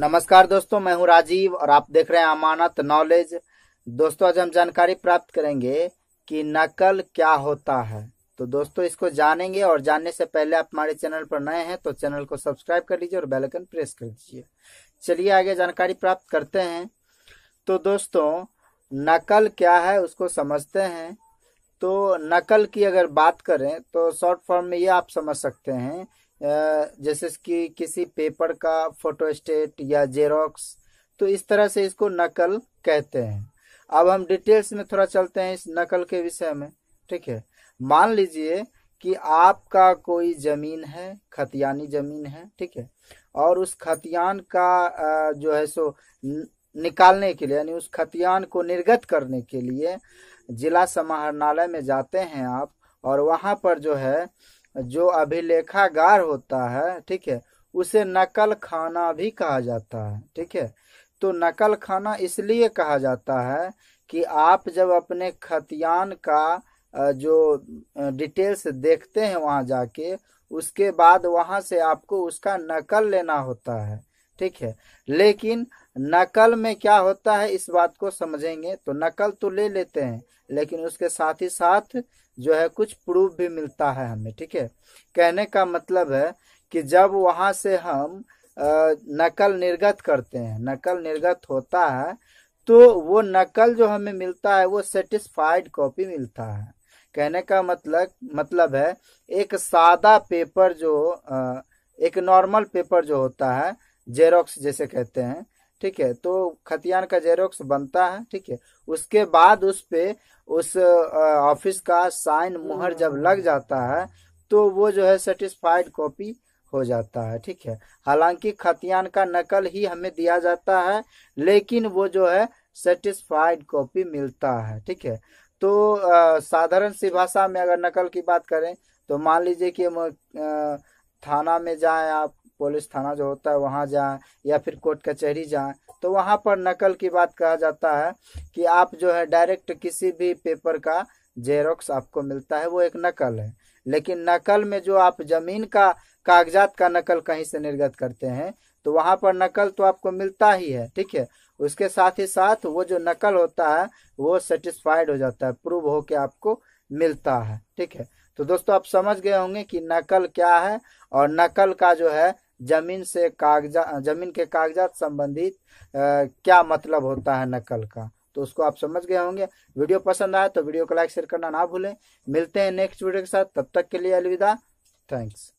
नमस्कार दोस्तों मैं हूं राजीव और आप देख रहे हैं अमानत नॉलेज दोस्तों आज हम जानकारी प्राप्त करेंगे कि नकल क्या होता है तो दोस्तों इसको जानेंगे और जानने से पहले आप हमारे चैनल पर नए हैं तो चैनल को सब्सक्राइब कर लीजिए और बेल आइकन प्रेस कर दीजिए चलिए आगे जानकारी प्राप्त करते हैं तो दोस्तों नकल क्या है उसको समझते हैं तो नकल की अगर बात करें तो शॉर्ट फॉर्म में ये आप समझ सकते हैं जैसे कि किसी पेपर का फोटो स्टेट या जेरोक्स तो इस तरह से इसको नकल कहते हैं अब हम डिटेल्स में थोड़ा चलते हैं इस नकल के विषय में ठीक है मान लीजिए कि आपका कोई जमीन है खतियानी जमीन है ठीक है और उस खतियान का जो है सो निकालने के लिए यानी उस खतियान को निर्गत करने के लिए जिला समाहरणालय में जाते हैं आप और वहाँ पर जो है जो अभिलेखागार होता है ठीक है उसे नकल खाना भी कहा जाता है ठीक है तो नकल खाना इसलिए कहा जाता है कि आप जब अपने खतियान का जो डिटेल्स देखते हैं वहाँ जाके उसके बाद वहाँ से आपको उसका नकल लेना होता है ठीक है लेकिन नकल में क्या होता है इस बात को समझेंगे तो नकल तो ले लेते हैं लेकिन उसके साथ ही साथ जो है कुछ प्रूफ भी मिलता है हमें ठीक है कहने का मतलब है कि जब वहाँ से हम नकल निर्गत करते हैं नकल निर्गत होता है तो वो नकल जो हमें मिलता है वो सेटिस्फाइड कॉपी मिलता है कहने का मतलब मतलब है एक सादा पेपर जो एक नॉर्मल पेपर जो होता है जेरोक्स जैसे कहते हैं ठीक है तो खतियान का जेरोक्स बनता है ठीक है उसके बाद उस पे उस ऑफिस का साइन मुहर जब हम्म। लग जाता है तो वो जो है सेटिस्फाइड कॉपी हो जाता है ठीक है हालांकि खतियान का नकल ही हमें दिया जाता है लेकिन वो जो है सेटिस्फाइड कॉपी मिलता है ठीक है तो साधारण सी भाषा में अगर नकल की बात करें तो मान लीजिए कि थाना में जाए आप पुलिस थाना जो होता है वहाँ जाए या फिर कोर्ट कचहरी जाए तो वहाँ पर नकल की बात कहा जाता है कि आप जो है डायरेक्ट किसी भी पेपर का जेरोक्स आपको मिलता है वो एक नकल है लेकिन नकल में जो आप जमीन का कागजात का नकल कहीं से निर्गत करते हैं तो वहां पर नकल तो आपको मिलता ही है ठीक है उसके साथ ही साथ वो जो नकल होता है वो सेटिस्फाइड हो जाता है प्रूव होके आपको मिलता है ठीक है तो दोस्तों आप समझ गए होंगे कि नकल क्या है और नकल का जो है जमीन से कागजा जमीन के कागजात संबंधित क्या मतलब होता है नकल का तो उसको आप समझ गए होंगे वीडियो पसंद आया तो वीडियो को लाइक शेयर करना ना भूलें मिलते हैं नेक्स्ट वीडियो के साथ तब तक के लिए अलविदा थैंक्स